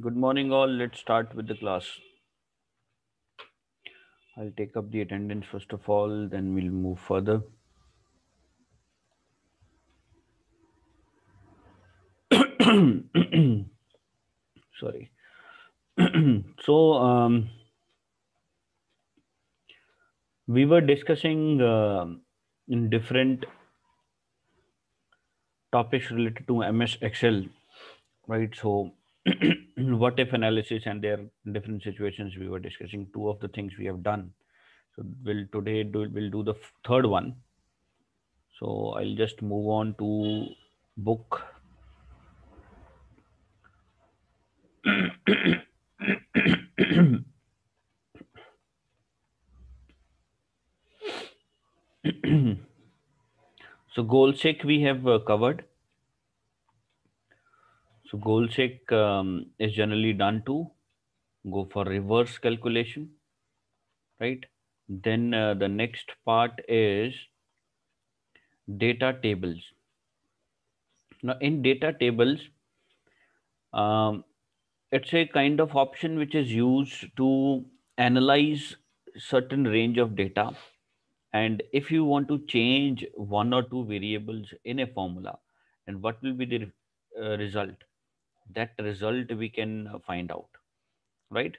Good morning, all. Let's start with the class. I'll take up the attendance first of all, then we'll move further. Sorry. so, um, we were discussing uh, in different topics related to MS Excel, right? So, what if analysis and their different situations we were discussing two of the things we have done so we'll today do we'll do the third one so i'll just move on to book so goal check we have uh, covered so goal check um, is generally done to go for reverse calculation, right? Then uh, the next part is data tables. Now in data tables, um, it's a kind of option which is used to analyze certain range of data. And if you want to change one or two variables in a formula and what will be the uh, result, that result we can uh, find out, right?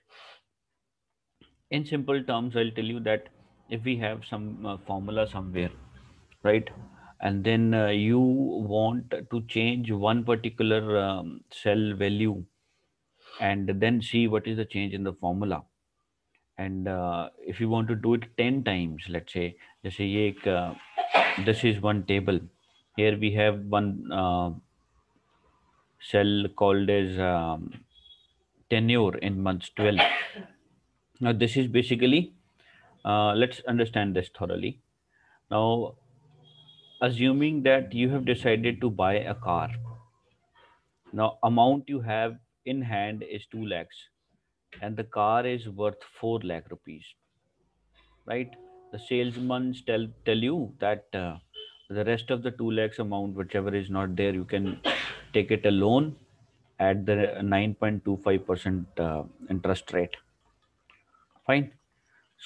In simple terms, I'll tell you that if we have some uh, formula somewhere, right? And then uh, you want to change one particular um, cell value and then see what is the change in the formula. And uh, if you want to do it 10 times, let's say, let's say, uh, this is one table. Here we have one uh, Cell called as um, tenure in month 12. Now, this is basically, uh, let's understand this thoroughly. Now, assuming that you have decided to buy a car, now amount you have in hand is 2 lakhs and the car is worth 4 lakh rupees, right? The salesman tell, tell you that uh, the rest of the 2 lakhs amount, whichever is not there, you can take it a loan at the 9.25% uh, interest rate. Fine.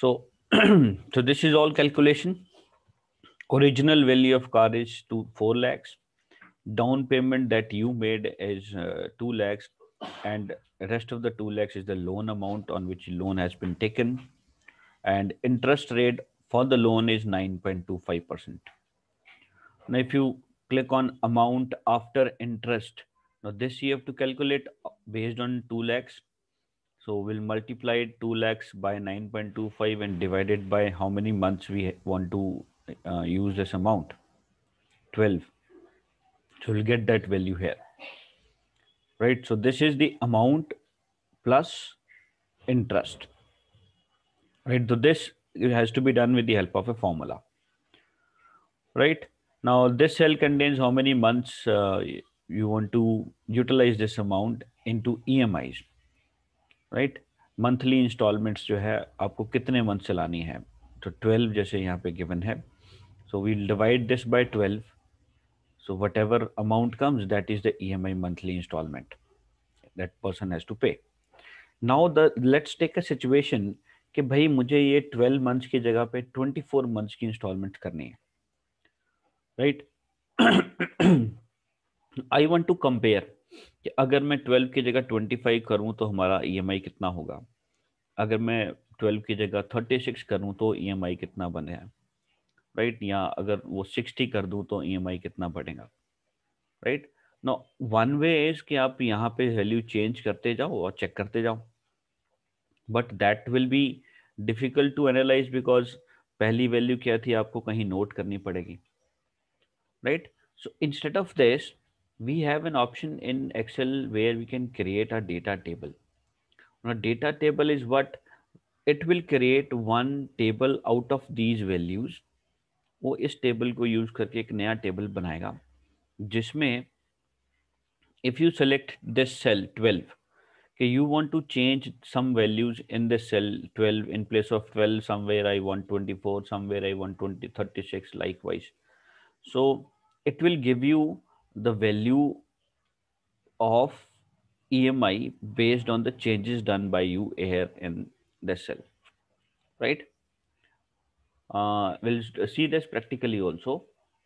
So, so this is all calculation. Original value of car is to 4 lakhs. Down payment that you made is uh, 2 lakhs and rest of the 2 lakhs is the loan amount on which loan has been taken and interest rate for the loan is 9.25%. Now if you click on amount after interest. Now this you have to calculate uh, based on 2 lakhs. So we'll multiply 2 lakhs by 9.25 and divide it by how many months we want to uh, use this amount. 12. So we'll get that value here. Right. So this is the amount plus interest. Right. So this has to be done with the help of a formula. Right. Now, this cell contains how many months uh, you want to utilize this amount into EMIs, right? Monthly installments, you have to months chalani hai. So, 12 jaise pe given hai. So, we divide this by 12. So, whatever amount comes, that is the EMI monthly installment that person has to pay. Now, the let's take a situation that I have 12 months ki jagah pe 24 months ki right I want to compare कि अगर मैं twelve की जगह twenty five करूँ तो हमारा ई e कितना होगा अगर मैं ट्वेल्व की जगह थर्टी सिक्स करूँ तो ई e कितना बने है राइट right? या अगर वो सिक्सटी कर दूं तो ई e कितना बढ़ेगा right no one way is कि आप यहाँ पे वैल्यू चेंज करते जाओ और चेक करते जाओ but that will be difficult to analyse because पहली वैल्यू क्या थी आपको कहीं नोट करनी पड़ेगी right? So instead of this, we have an option in Excel where we can create a data table. Now data table is what it will create one table out of these values. वो इस table को use करके एक नया table बनाएगा जिसमें if you select this cell 12 कि you want to change some values in this cell 12 in place of 12 somewhere I want 24 somewhere I want 20 36 likewise so it will give you the value of EMI based on the changes done by you here in the cell, right? Uh, we'll see this practically also.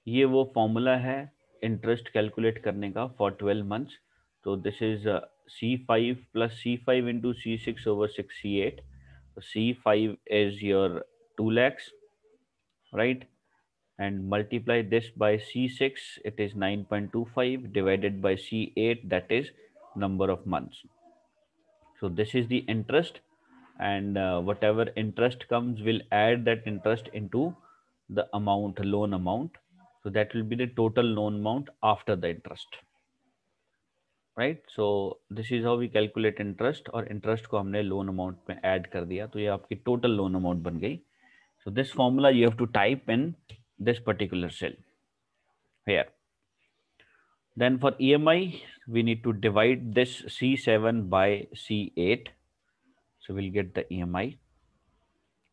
ये वो formula है interest calculate करने का for 12 months. So this is uh, C5 plus C5 into C6 over 6 C8. C5 is your 2 lakhs, right? and multiply this by C6, it is 9.25 divided by C8, that is number of months. So this is the interest and uh, whatever interest comes, will add that interest into the amount, loan amount. So that will be the total loan amount after the interest. right? So this is how we calculate interest. Or interest ko humne loan amount mein add kar diya. To ye आपकी total loan amount ban गई So this formula you have to type in this particular cell here. Then for EMI, we need to divide this C7 by C8. So we'll get the EMI,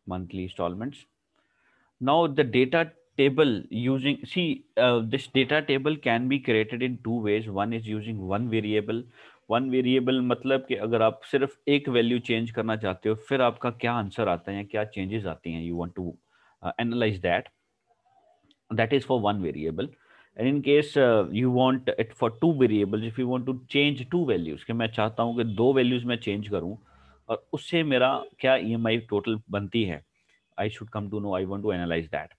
monthly installments. Now the data table using, see, uh, this data table can be created in two ways. One is using one variable. One variable, मतलब कि अगर आप सिर्फ एक change karna करना चाहते हो फिर आपका क्या आंसर आता है या क्या चेंजेस आती हैं you want to analyze that. that is for one variable and in case uh, you want it for two variables if you want to change two values ki main chahta hu ki do values main change karu aur usse mera kya emi total banti hai I should come to know I want to analyze that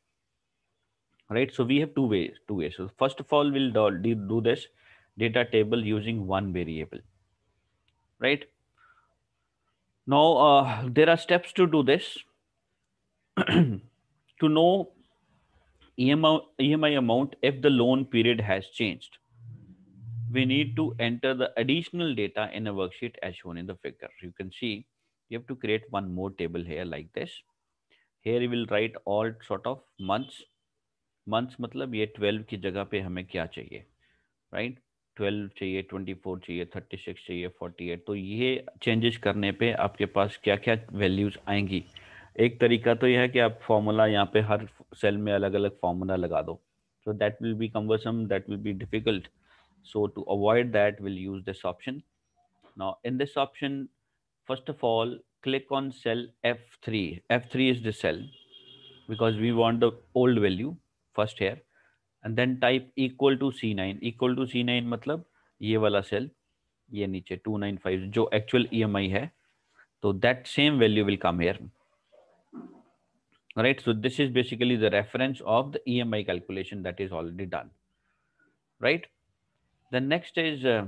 right so we have two ways two ways so first of all we'll do, do this data table using one variable right now uh, there are steps to do this to know EMI amount if the loan period has changed. We need to enter the additional data in a worksheet as shown in the figure. You can see you have to create one more table here like this. Here we will write all sort of months. Months मतलब ये 12 की जगह पे हमें क्या चाहिए right right? 12 चाहिए 24 चाहिए 36 चाहिए 48 तो ये चेंजेस करने पे आपके पास क्या क्या वैल्यूज आएंगी एक तरीका तो यह है कि आप फॉर्मूला यहाँ पे हर सेल में अलग अलग फार्मूला लगा दो so that will be cumbersome that will be difficult so to avoid that will use this option now in this option first of all click on cell F three F three is the cell because we want the old value first here and then type equal to C nine equal to C nine मतलब ये वाला cell ये नीचे two nine five जो actual E M आई है तो that same value will come here right so this is basically the reference of the emi calculation that is already done right the next is uh,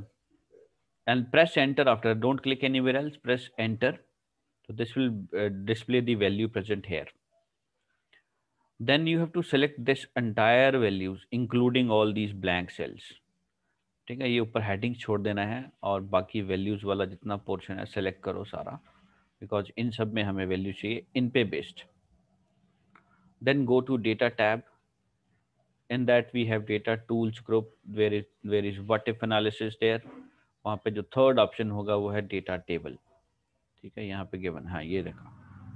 and press enter after don't click anywhere else press enter so this will uh, display the value present here then you have to select this entire values including all these blank cells ठीक है ये ऊपर heading छोड़ देना है और बाकी values वाला जितना पोर्शन है सेलेक्ट करो सारा बिकॉज इन सब में हमें वैल्यू चाहिए इन पे based Then go to data tab. In that we have data tools group where is where is what if analysis there. वहाँ पे जो third option होगा वो है data table. ठीक है यहाँ पे given हाँ ये देखा.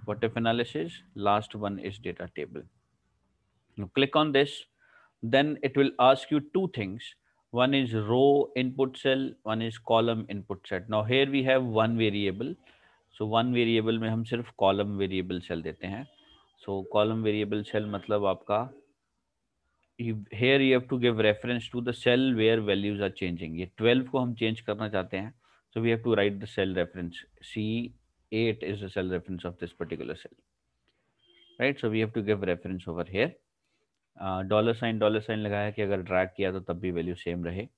What if analysis last one is data table. Now click on this. Then it will ask you two things. One is row input cell, one is column input set. Now here we have one variable. So one variable में हम सिर्फ column variable cell देते हैं. सो column variable cell मतलब आपका here you have to give reference to the cell where values are changing ये twelve को हम चेंज करना चाहते हैं so we have to write the cell reference C eight is the cell reference of this particular cell right so we have to give reference over here dollar sign dollar sign लगाया कि अगर drag किया तो तब भी value same रहे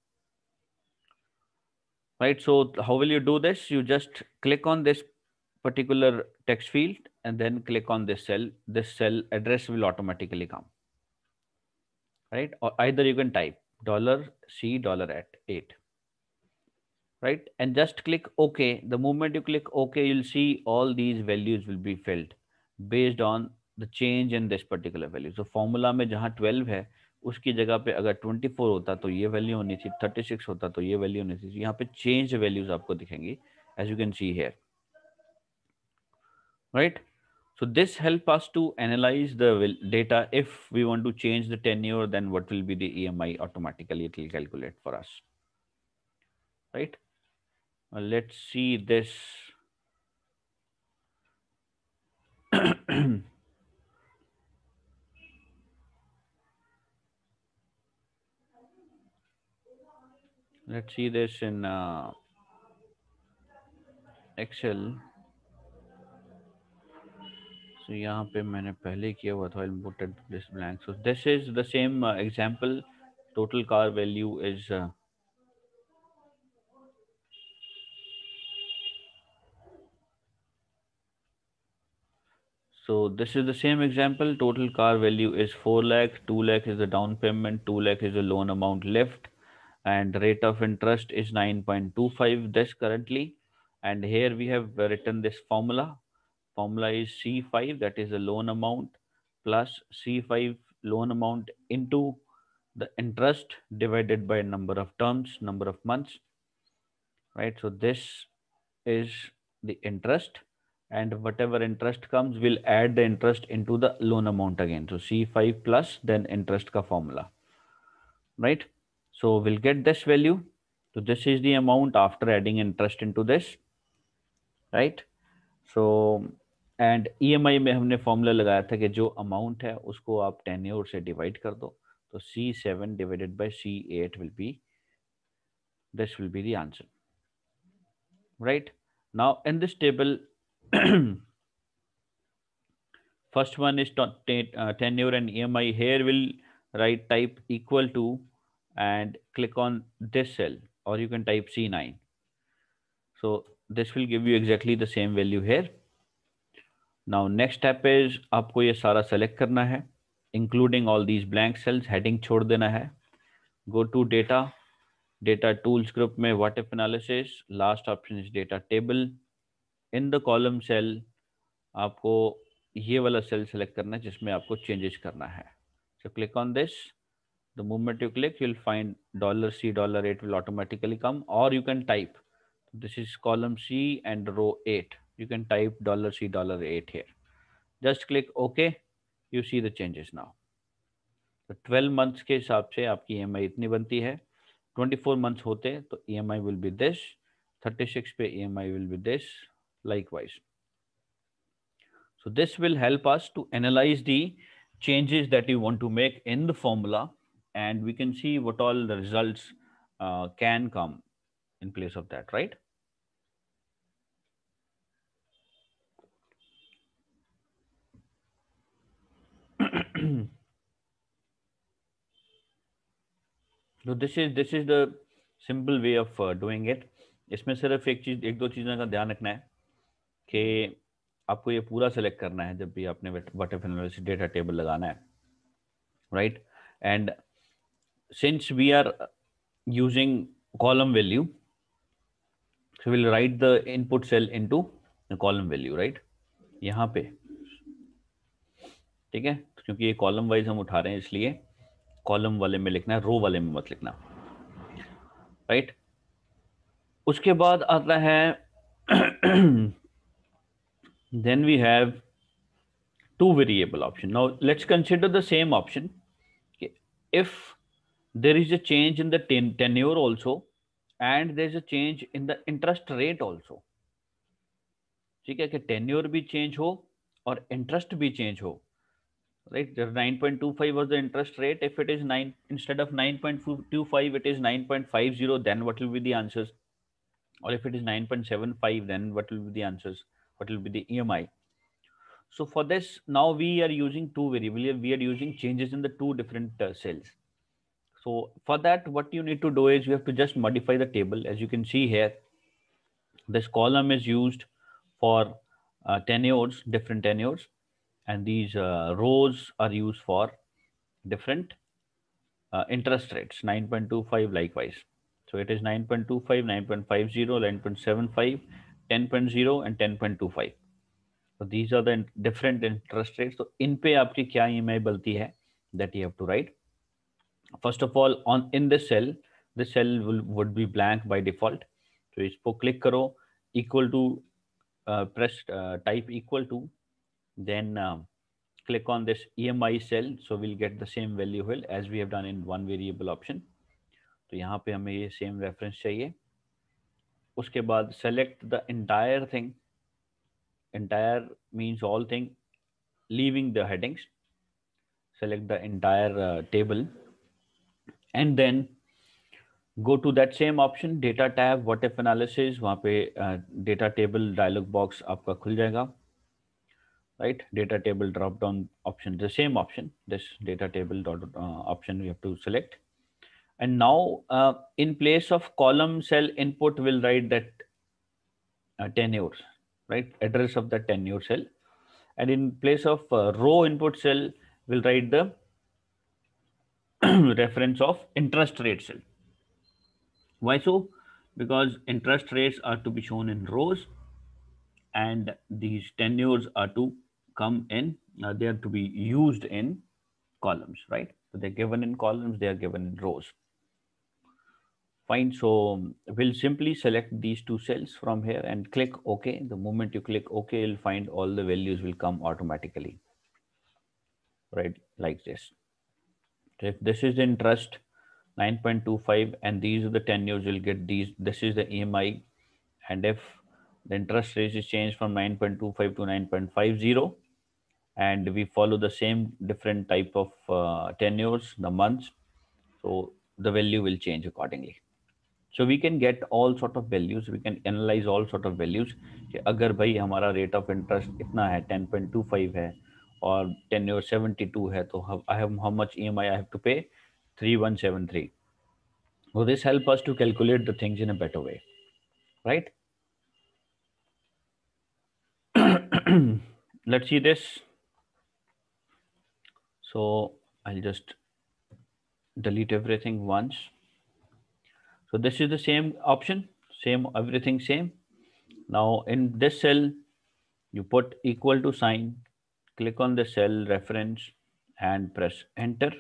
right so how will you do this you just click on this particular text field and then click on this cell, this cell address will automatically come. Right? Or either you can type dollar C dollar at 8 Right? And just click okay The moment you click okay you'll see all these values will be filled based on the change in this particular value. So formula mein jahan 12 hai उसकी जगह पे अगर 24 होता तो ये value होनी चाहिए 36 होता तो ये वैल्यू होनी चाहिए यहाँ पे चेंज वैल्यूज आपको दिखेंगी as you can see here right? So this help us to analyze the data. If we want to change the tenure, then what will be the EMI automatically it will calculate for us, right? let's see this. let's see this in uh, Excel so यहाँ पे मैंने पहले किया हुआ था imported this blank so this is the same uh, example total car value is uh, So this is the same example. Total car value is 4 lakh, 2 lakh is the down payment, 2 lakh is the loan amount left and rate of interest is 9.25 this currently. And here we have written this formula formula is C5, that is the loan amount, plus C5 loan amount into the interest divided by number of terms, number of months, right? So this is the interest and whatever interest comes, we'll add the interest into the loan amount again. So C5 plus then interest ka formula, right? So we'll get this value. So this is the amount after adding interest into this, right? So and EMI e में हमने formula लगाया था कि जो amount है उसको आप ten year से डिवाइड कर दो तो C seven divided by C eight will be this will be the answer right now in this table first one is ten year and E M I here will write type equal to and click on this cell और you can type C nine so this will give you exactly the same value here now next step is आपको ये सारा select करना है including all these blank cells heading छोड़ देना है go to data data tools group में what if analysis last option is data table in the column cell आपको ये वाला सेल सेलेक्ट करना है जिसमें आपको चेंजेस करना है so click on this the movement you click you'll find dollar C dollar eight will automatically come और you can type this is column C and row eight you can type dollar $C, dollar 8 here. Just click okay You see the changes now. so 12 months ke hisab se aapki emi itni banti hai 24 months hote to emi will be this 36 pe emi will be this likewise. So this will help us to analyze the changes that you want to make in the formula and we can see what all the results uh, can come in place of that, right? तो this is this is the simple way of doing it इसमें सिर्फ एक चीज एक दो चीज़ों का ध्यान रखना है कि आपको ये पूरा सेलेक्ट करना है जब भी आपने वाटर डेटा टेबल लगाना है right and since we are using column value so we'll write the input cell into the column यहाँ पे ठीक है क्योंकि ये कॉलम वाइज हम उठा रहे हैं इसलिए कॉलम वाले में लिखना है रो वाले में मत लिखना राइट उसके बाद आता है then we have to variable option now let's consider the same option if there is a change in the also and there is a change in the interest rate also ठीक है कि tenure भी change हो और interest भी change हो right? If 9.25 was the interest rate, if it is 9, instead of 9.25, it is 9.50, then what will be the answers? Or if it is 9.75, then what will be the answers? What will be the EMI? So for this, now we are using two variables. We are using changes in the two different uh, cells. So for that, what you need to do is you have to just modify the table. As you can see here, this column is used for uh, tenures, different tenures and these uh, rows are used for different uh, interest rates 9.25 likewise so it is 9.25 9.50 9.75 10.0 and 10.25 so these are the different interest rates so in pay, aapki kya emi balti hai that you have to write first of all on in the cell the cell will would be blank by default so isko click karo equal to uh, press uh, type equal to then um, click on this EMI cell. So we'll get the same value well as we have done in one variable option. So here we need ये same reference चाहिए उसके select the entire thing. Entire means all thing, leaving the headings select the entire uh, table and then go to that same option data tab what if analysis वहाँ uh, data table dialog box आपका खुल जाएगा right? Data table drop down option, the same option, this data table dot, uh, option we have to select. And now uh, in place of column cell input, we'll write that uh, tenure, right? Address of the tenure cell. And in place of uh, row input cell, we'll write the reference of interest rate cell. Why so? Because interest rates are to be shown in rows and these tenures are to come in, uh, they are to be used in columns, right? So they're given in columns, they are given in rows. Fine, so we'll simply select these two cells from here and click OK. The moment you click OK, you'll find all the values will come automatically, right? Like this. So if this is interest 9.25 and these are the tenures you'll get these this is the emi and if the interest rate is changed from 9.25 to 9.50 and we follow the same different type of uh, tenures, the months. So the value will change accordingly. So we can get all sort of values. We can analyze all sort of values. अगर भाई rate of interest इतना 10.25 or और tenure 72 है तो I have how much EMI I have to pay 3173. So this help us to calculate the things in a better way, right? Let's see this. So I'll just delete everything once. So this is the same option, same everything same. Now in this cell, you put equal to sign, click on the cell reference and press enter.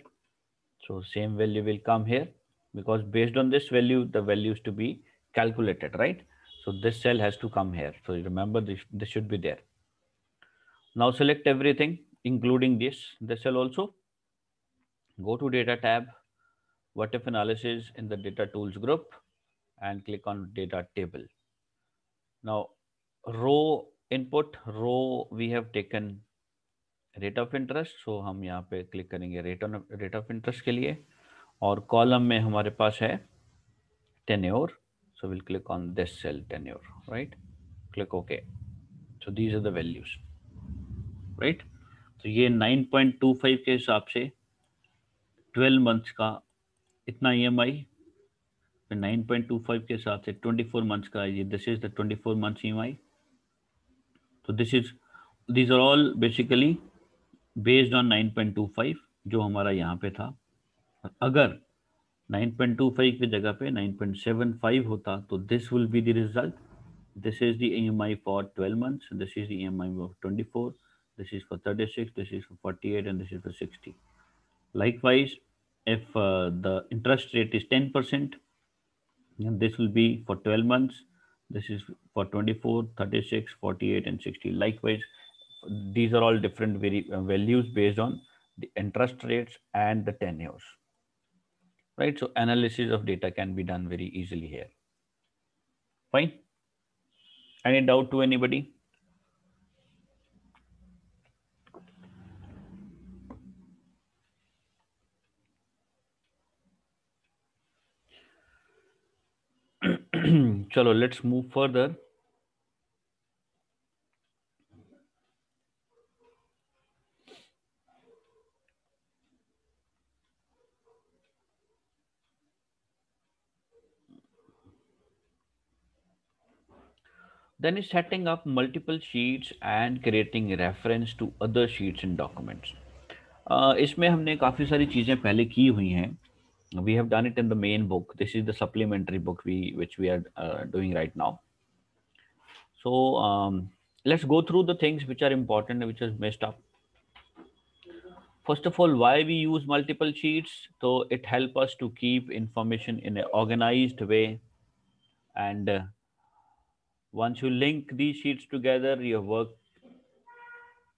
So same value will come here because based on this value, the values to be calculated, right? So this cell has to come here. So remember this, this should be there. Now select everything including this, the cell also. Go to data tab, what if analysis in the data tools group and click on data table. Now row input row, we have taken rate of interest. So hum yahan pe click karenge rate on rate of interest ke liye column mein humare paas tenure. So we'll click on this cell tenure, right? Click okay. So these are the values, right? तो ये 9.25 के हिसाब से 12 months का इतना ई M आई फिर 9.25 के हिसाब से 24 मंथ्स का ये this is the 24 months E तो this is these are all basically based on 9.25 जो हमारा यहाँ पे था अगर 9.25 की जगह पे 9.75 होता तो this will be the result this is the E M I for 12 months this is the E M I for 24 this is for 36, this is for 48, and this is for 60. Likewise, if uh, the interest rate is 10%, this will be for 12 months. This is for 24, 36, 48, and 60. Likewise, these are all different uh, values based on the interest rates and the tenures. Right, so analysis of data can be done very easily here. Fine. Any doubt to anybody? चलो let's move further then is setting up multiple sheets and creating reference to other sheets in documents. Uh, isme humne kafi sari cheeze pehle ki hui hain we have done it in the main book this is the supplementary book we which we are uh, doing right now so um, let's go through the things which are important which is messed up first of all why we use multiple sheets so it help us to keep information in an organized way and uh, once you link these sheets together you work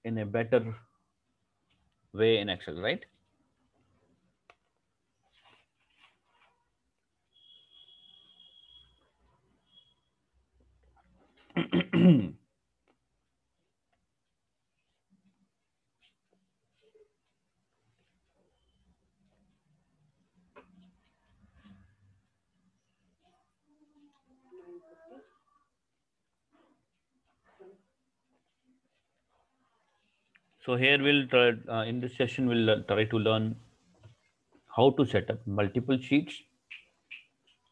in a better way in excel right So here we'll try, uh, in this session, we'll uh, try to learn how to set up multiple sheets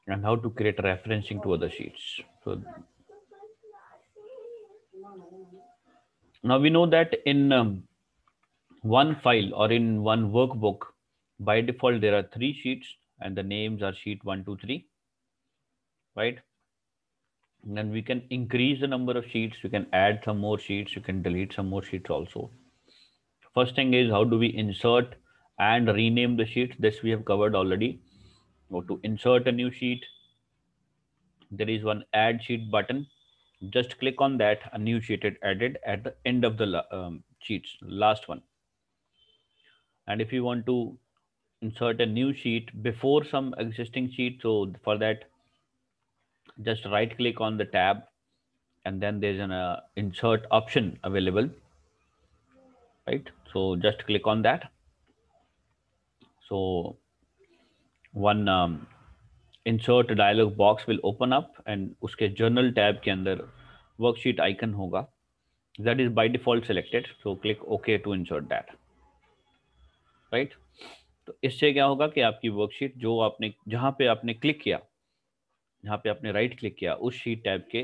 and how to create referencing to other sheets. So Now we know that in um, one file or in one workbook, by default, there are three sheets and the names are sheet one, two, three, right? And then we can increase the number of sheets. We can add some more sheets. You can delete some more sheets also. First thing is how do we insert and rename the sheets? This we have covered already. Go to insert a new sheet. There is one add sheet button just click on that new sheet it added at the end of the um, sheets last one and if you want to insert a new sheet before some existing sheet so for that just right click on the tab and then there's an uh, insert option available right so just click on that so one um, insert dialog box will open up and उसके journal tab के अंदर worksheet icon होगा that is by default selected so click okay to insert that right तो इससे क्या होगा कि आपकी वर्कशीट जो आपने जहां पे आपने क्लिक किया जहां पे आपने राइट right क्लिक किया उस शीट टैब के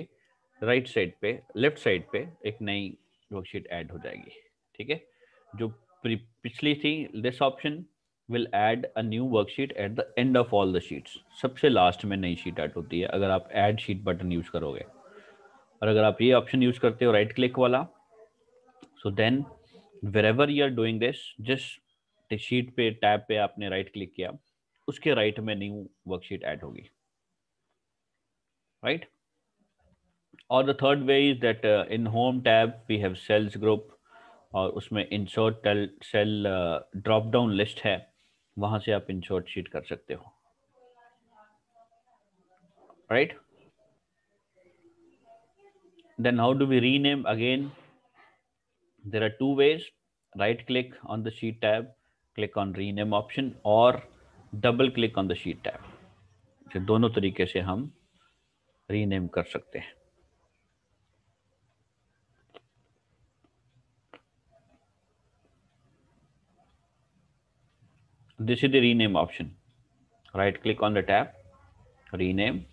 राइट right साइड पे लेफ्ट साइड पे एक नई वर्कशीट ऐड हो जाएगी ठीक है जो पिछली थी this option will add a new worksheet at the end of all the sheets सबसे लास्ट में नई शीट ऐड होती है अगर आप ऐड शीट बटन यूज करोगे और अगर आप ये ऑप्शन यूज करते हो राइट क्लिक वाला so then wherever you are doing this जिस शीट पे टैब पे आपने राइट क्लिक किया उसके राइट में न्यू वर्कशीट ऐड होगी राइट और the third way is that in home tab we have cells group और उसमें insert cell drop down list है वहां से आप इन शॉर्ट शीट कर सकते हो right then how do we rename again there are two ways right click on the sheet tab click on rename option और double click on the sheet tab दोनों तरीके से हम रीनेम कर सकते हैं This is the rename option. Right click on the tab, rename,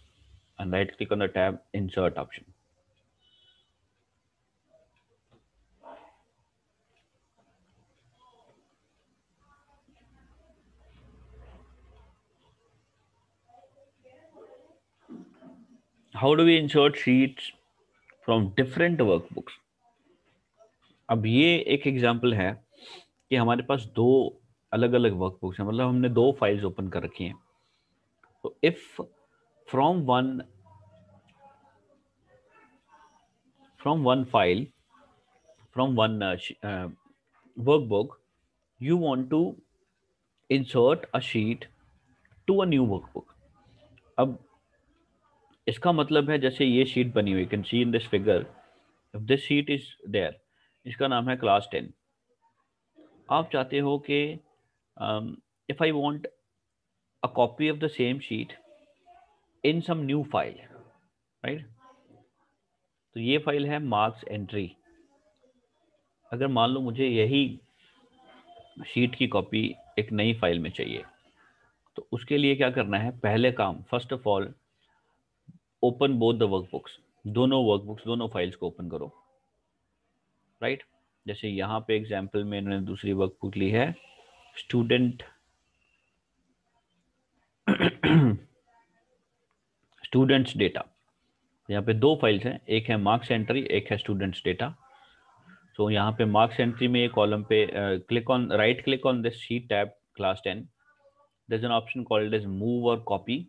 and right click on the tab, insert option. how do we insert sheets from different workbooks अब ये एक एग्जाम्पल है कि हमारे पास दो अलग अलग वर्कबुक्स हैं मतलब हमने दो फाइल्स ओपन कर रखी हैं तो if from one from one file from one workbook you want to insert a sheet to a new workbook अब इसका मतलब है जैसे ये शीट बनी हुई can see in this figure if this sheet is there इसका नाम है क्लास टेन आप चाहते हो कि um, if I want a copy of the same sheet in some new file, right? तो ये फाइल है मार्क्स एंट्री अगर मान लो मुझे यही शीट की कॉपी एक नई फाइल में चाहिए तो उसके लिए क्या करना है पहले काम first of all open both the workbooks दोनों वर्कबुक्स दोनों फाइल्स को ओपन करो राइट right? जैसे यहाँ पे एग्जाम्पल में इन्होंने दूसरी वर्कबुक ली है स्टूडेंट स्टूडेंट्स डेटा यहाँ पे दो फाइल्स हैं एक है मार्क्स एंट्री एक है स्टूडेंट्स डेटा सो यहाँ पे मार्क्स एंट्री में कॉलम पे click on right click on this sheet tab class ten दस an option called is move और copy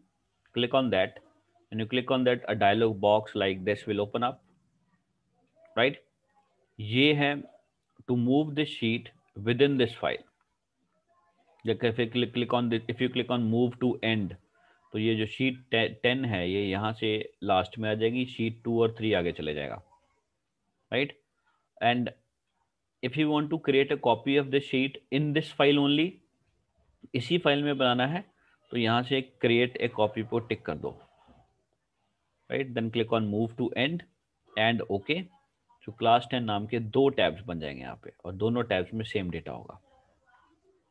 click on that and you click on that a dialog box like this will open up right ये है to move this sheet within this file जबकि if click click on if you click on move to end तो ये जो sheet ten है ये यहाँ से लास्ट में आ जाएगी शीट टू और थ्री आगे चले जाएगा right and if you want to create a copy of the sheet in this file only इसी फाइल में बनाना है तो यहाँ से क्रिएट ए कॉपी को टिक कर दो right then click on move to end and okay तो क्लास टेन नाम के दो टैब्स बन जाएंगे यहाँ पे और दोनों टैब्स में सेम डेटा होगा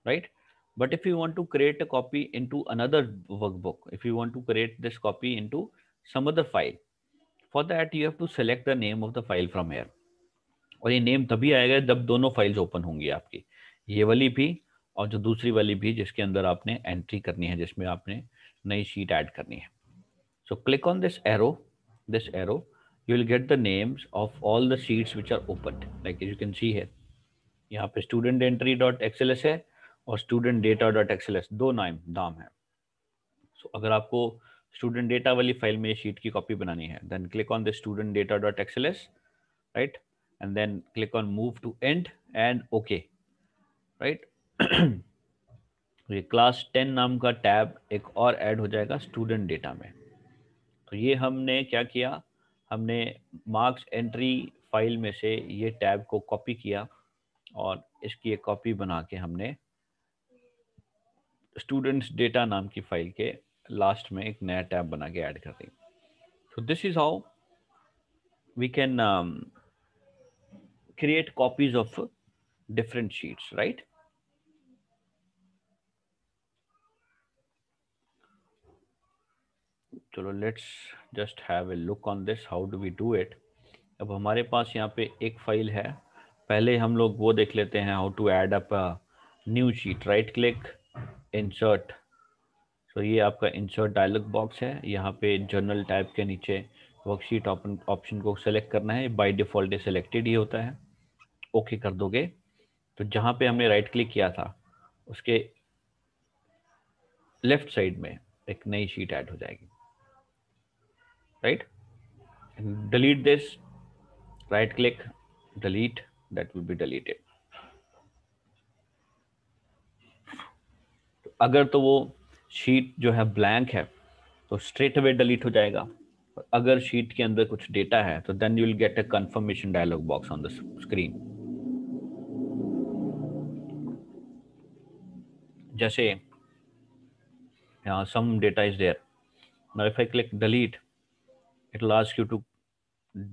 right right? But if you want to create a copy into another workbook, if you want to create this copy into some other file, for that you have to select the name of the file from here. और ये name तभी आएगा जब दोनों files open होंगी आपकी ये वाली भी और जो दूसरी वाली भी जिसके अंदर आपने एंट्री करनी है जिसमें आपने नई शीट ऐड करनी है so click on this arrow this arrow you will get the names of all the sheets which are open like you can see है यहाँ पे स्टूडेंट एंट्री डॉट एक्सएलएस है और स्टूडेंट डेटा डॉट एक्सएलएस दो नाम नाम है सो अगर आपको स्टूडेंट डेटा वाली फाइल में शीट की कॉपी बनानी है then click on the student data dot XLS right and then click on move to end and okay right ये क्लास टेन नाम का टैब एक और ऐड हो जाएगा स्टूडेंट डेटा में तो ये हमने क्या किया हमने मार्क्स एंट्री फाइल में से ये टैब को कॉपी किया और इसकी एक कॉपी बना के हमने स्टूडेंट्स डेटा नाम की फाइल के लास्ट में एक नया टैब बना के ऐड कर दें so this is how we can create copies of different sheets right चलो let's just have a look on this how do we do it अब हमारे पास यहाँ पे एक फाइल है पहले हम लोग वो देख लेते हैं how to add up new sheet right click insert so ये आपका इंसर्ट डायलॉग बॉक्स है यहाँ पे जर्नल टाइप के नीचे वर्कशीट ऑपन ऑप्शन को सेलेक्ट करना है बाय डिफ़ॉल्ट सेलेक्टेड ही होता है ओके कर दोगे तो जहाँ पे हमने राइट क्लिक किया था उसके लेफ्ट साइड में एक नई शीट ऐड हो जाएगी right delete this right click delete that will be deleted अगर तो वो शीट जो है ब्लैंक है तो स्ट्रेट अवे डिलीट हो जाएगा अगर शीट के अंदर कुछ डेटा है तो then you will get a confirmation dialog box on the screen जैसे some data is there now if I click delete it last you to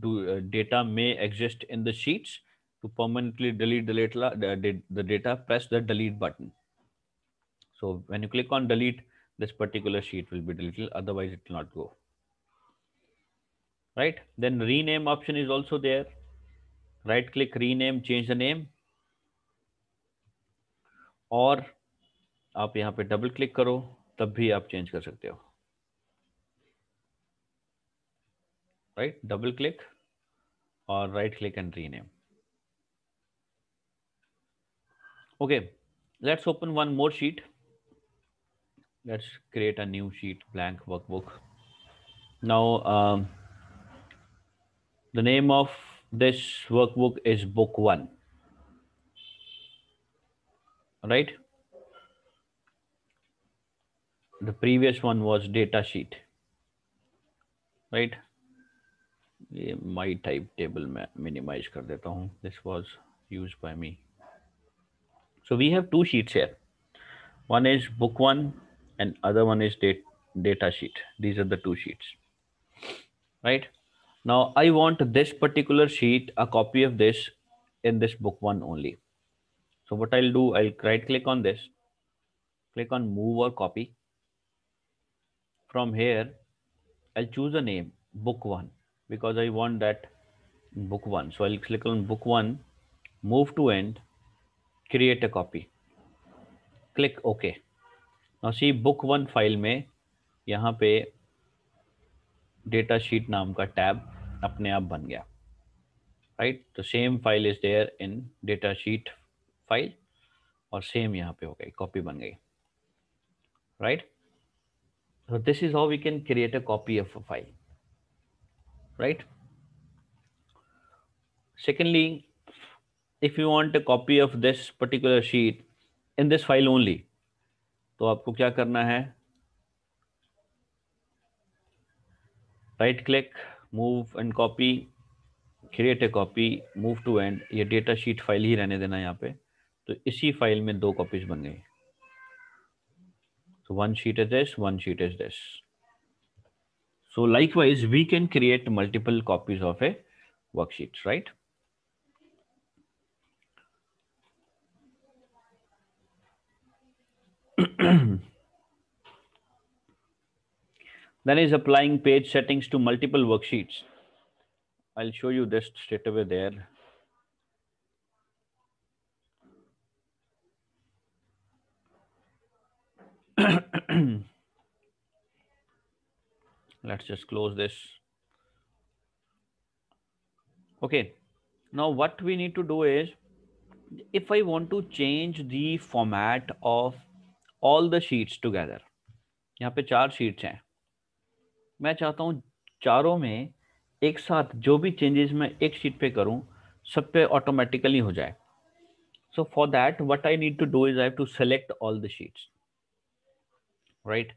do data may exist in the sheets to permanently delete delete the data press the delete button So when you click on delete, this particular sheet will be deleted, otherwise it will not go. Right, then rename option is also there. Right click, rename, change the name. Or, आप यहाँ पे double click करो तब भी आप change कर सकते हो right-click क्लिक और right click and okay let's open one more sheet let's create a new sheet blank workbook now um, the name of this workbook is book one right the previous one was data sheet right My type table. Table मैं minimize कर देता हूँ this was use by me so we have to one is book one and other one is date, data sheet. These are the two sheets, right? Now I want this particular sheet, a copy of this in this book one only. So what I'll do, I'll right click on this, click on move or copy. From here, I'll choose a name, book one, because I want that book one. So I'll click on book one, move to end, create a copy, click okay. Now see book one file में यहाँ पे data sheet नाम का tab अपने आप बन गया right तो same file is there in data sheet file और सेम यहाँ पे हो गई कॉपी बन गई राइट तो this is how we can create a copy of a file right secondly if you want a copy of this particular sheet in this file only तो आपको क्या करना है right click move and copy create a copy move to end ये data sheet file ही रहने देना यहाँ पे तो इसी फाइल में दो कॉपीज बन गई तो one sheet is this one sheet is this so likewise we can create multiple copies of a worksheet right then is applying page settings to multiple worksheets. I'll show you this straight away there. Let's just close this. Okay. Now what we need to do is if I want to change the format of all the sheets together यहाँ पे चार sheets हैं मैं चाहता हूँ चारों में एक साथ जो भी चेंजेस मैं एक शीट पे करूँ सब पे ऑटोमेटिकली हो जाए so for that what I need to do is I to select all the sheets right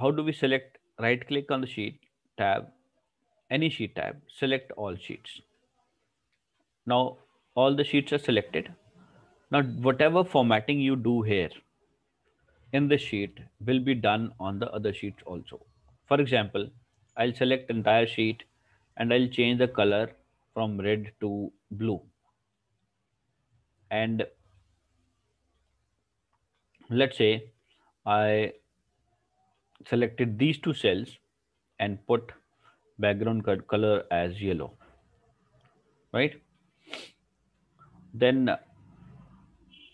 how do we select right click on the sheet tab any sheet tab select all sheets now all the sheets are selected now whatever formatting you do here in this sheet will be done on the other sheets also. For example, I'll select entire sheet and I'll change the color from red to blue. And let's say I selected these two cells and put background color as yellow, right? Then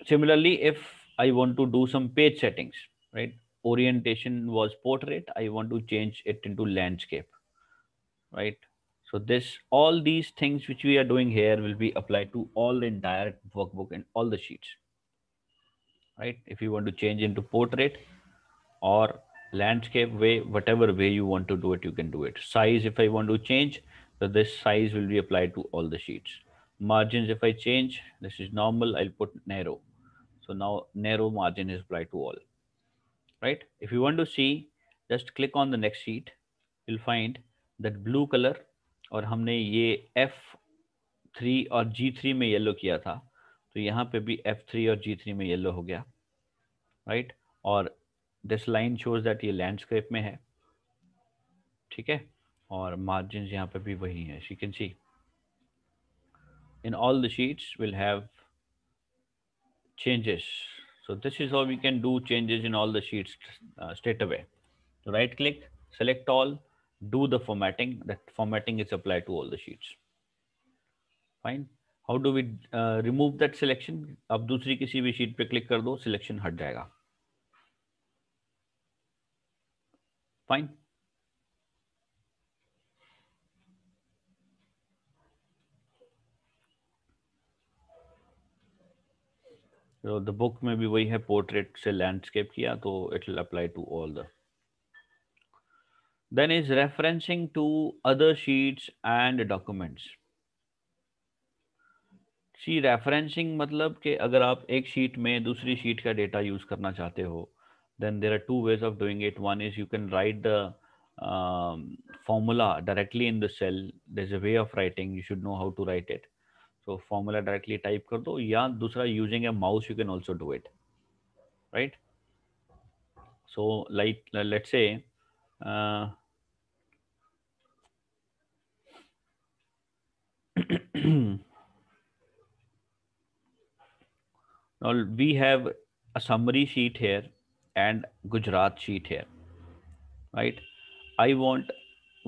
similarly, if I want to do some page settings, right? Orientation was portrait. I want to change it into landscape, right? So this, all these things which we are doing here will be applied to all the entire workbook and all the sheets, right? If you want to change into portrait or landscape way, whatever way you want to do it, you can do it. Size, if I want to change, so this size will be applied to all the sheets. Margins, if I change, this is normal, I'll put narrow So now narrow margin is applied to all, right? If you want to see, just click on the next sheet. You'll find that blue color और हमने ये F3 और G3 में yellow किया था तो यहाँ पे भी F3 और G3 में येलो हो गया राइट right? और दिस लाइन शोज दैट ये लैंडस्केप में है ठीक है और मार्जिन यहाँ पे भी वही है she can see in all the sheets will have changes. So this is how we can do changes in all the sheets uh, straight away. So right click, select all, do the formatting. That formatting is applied to all the sheets. Fine. How do we uh, remove that selection? Ab dusri kisi bhi sheet pe click कर selection हट जाएगा. Fine. तो the book में भी वही है portrait से landscape किया तो it will apply to all the then is referencing to other sheets and documents see referencing मतलब कि अगर आप एक शीट में दूसरी शीट का डेटा यूज करना चाहते हो then there are two ways of doing it one is you can write the formula directly in the cell there's a way of writing you should know how to write it तो formula directly type कर दो या दूसरा using a mouse you can also do it right so like let say now we have a summary sheet here and gujarat sheet here right i want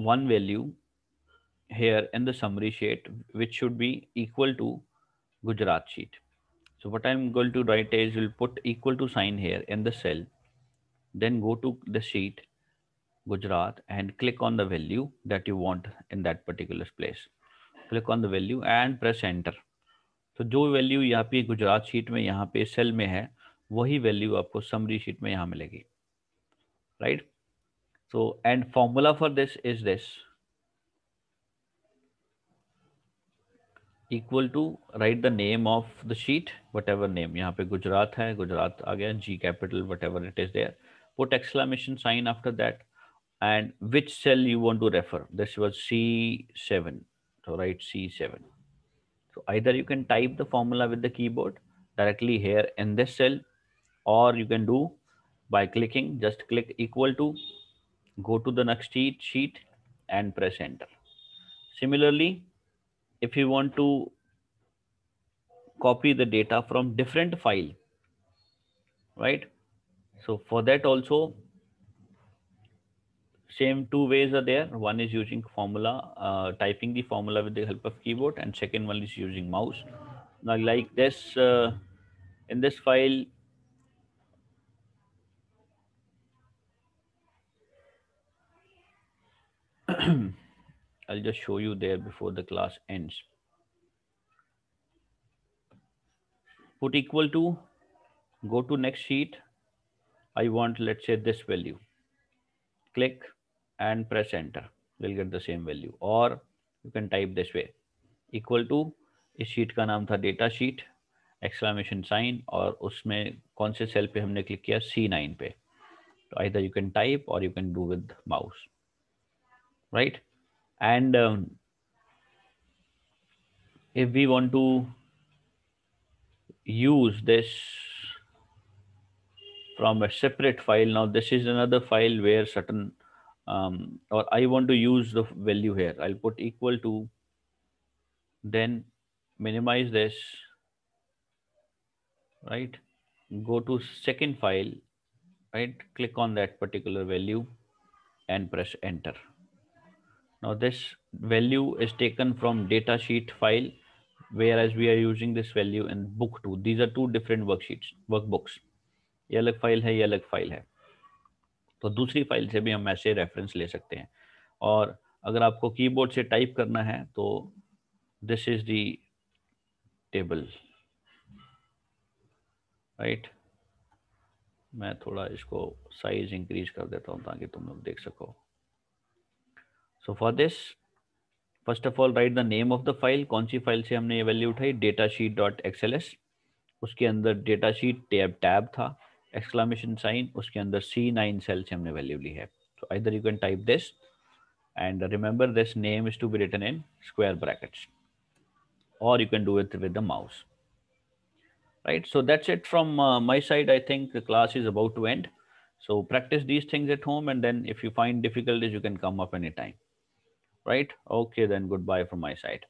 one value here in the summary sheet, which should be equal to Gujarat sheet. So what I'm going to write is we'll put equal to sign here in the cell, then go to the sheet Gujarat and click on the value that you want in that particular place. Click on the value and press enter. तो जो value यहाँ Gujarat sheet sheet में यहाँ पे cell में है वही value आपको समरी शीट में यहाँ मिलेगी right so and formula for this is this. equal to write the name of the sheet whatever name यहाँ पे Gujarat Gujarat. Again, G capital whatever it is there put exclamation sign after that and which cell you want to refer this was C7 so write C7 so either you can type the formula with the keyboard directly here in this cell or you can do by clicking just click equal to go to the next sheet sheet and press enter similarly if you want to copy the data from different file right so for that also same two ways are there one is using formula uh, typing the formula with the help of keyboard and second one is using mouse now like this uh, in this file I'll just show you there before the class ends. Put equal to, go to next sheet. I want, let's say this value. Click and press enter. We'll get the same value or you can type this way. Equal to, इस sheet का नाम था data sheet, exclamation sign और उसमें कौन से cell पे हमने क्लिक किया सी नाइन पे तो either you can type or you can do with mouse right and um, if we want to use this from a separate file now this is another file where certain um, or I want to use the value here I'll put equal to then minimize this right go to second file right click on that particular value and press enter Now this value is taken from data sheet file, whereas we are using this value in book 2 These are two different worksheets, workbooks. ye alag file hai ye alag file hai to dusri file se bhi hum aise reference le sakte hain aur agar aapko keyboard se type karna hai to this is the table right मैं थोड़ा इसको size increase कर देता हूं ताकि तुम लोग देख सको So for this, first of all write the name of the file कौन file फाइल से हमने ये वैल्यू उठाई डेटा शीट datasheet tab उसके अंदर डेटा शीट टैब टैब था 9 cell उसके अंदर सी नाइन सेल हमने वैल्यू ली है so either you can type this and remember this name is to be written in square brackets or you can do it with the mouse right so that's it from uh, my side i think the class is about to end so practice these things at home and then if you find difficulties you can come up anytime right? Okay, then goodbye from my side.